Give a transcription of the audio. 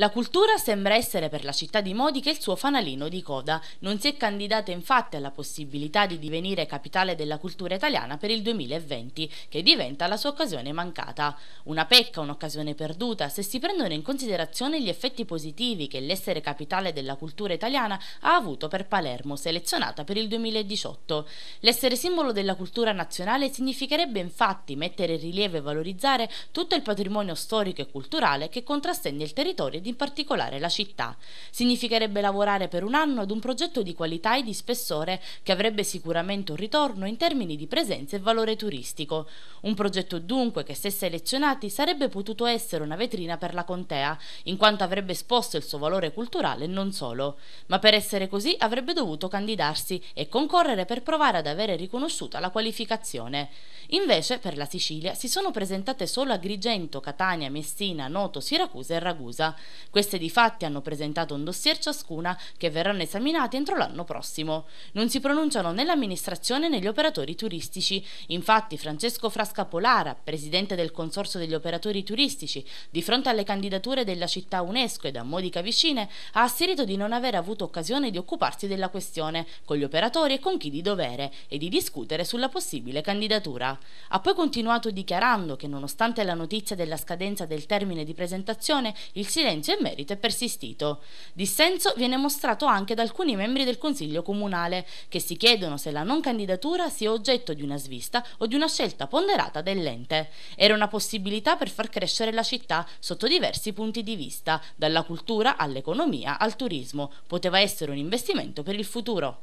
La cultura sembra essere per la città di Modica il suo fanalino di coda. Non si è candidata infatti alla possibilità di divenire capitale della cultura italiana per il 2020, che diventa la sua occasione mancata. Una pecca, un'occasione perduta, se si prendono in considerazione gli effetti positivi che l'essere capitale della cultura italiana ha avuto per Palermo, selezionata per il 2018. L'essere simbolo della cultura nazionale significherebbe infatti mettere in rilievo e valorizzare tutto il patrimonio storico e culturale che contrassegna il territorio di in particolare la città. Significherebbe lavorare per un anno ad un progetto di qualità e di spessore che avrebbe sicuramente un ritorno in termini di presenza e valore turistico. Un progetto dunque che se selezionati sarebbe potuto essere una vetrina per la contea, in quanto avrebbe esposto il suo valore culturale e non solo. Ma per essere così avrebbe dovuto candidarsi e concorrere per provare ad avere riconosciuta la qualificazione. Invece per la Sicilia si sono presentate solo Agrigento, Catania, Messina, Noto, Siracusa e Ragusa. Queste di fatti hanno presentato un dossier ciascuna che verranno esaminati entro l'anno prossimo. Non si pronunciano né l'amministrazione né gli operatori turistici. Infatti Francesco Frascapolara, presidente del Consorzio degli operatori turistici, di fronte alle candidature della città UNESCO e da Modica Vicine, ha asserito di non aver avuto occasione di occuparsi della questione con gli operatori e con chi di dovere e di discutere sulla possibile candidatura. Ha poi continuato dichiarando che nonostante la notizia della scadenza del termine di presentazione, il silenzio silenzio in merito è persistito. Dissenso viene mostrato anche da alcuni membri del Consiglio Comunale, che si chiedono se la non candidatura sia oggetto di una svista o di una scelta ponderata dell'ente. Era una possibilità per far crescere la città sotto diversi punti di vista, dalla cultura all'economia al turismo. Poteva essere un investimento per il futuro.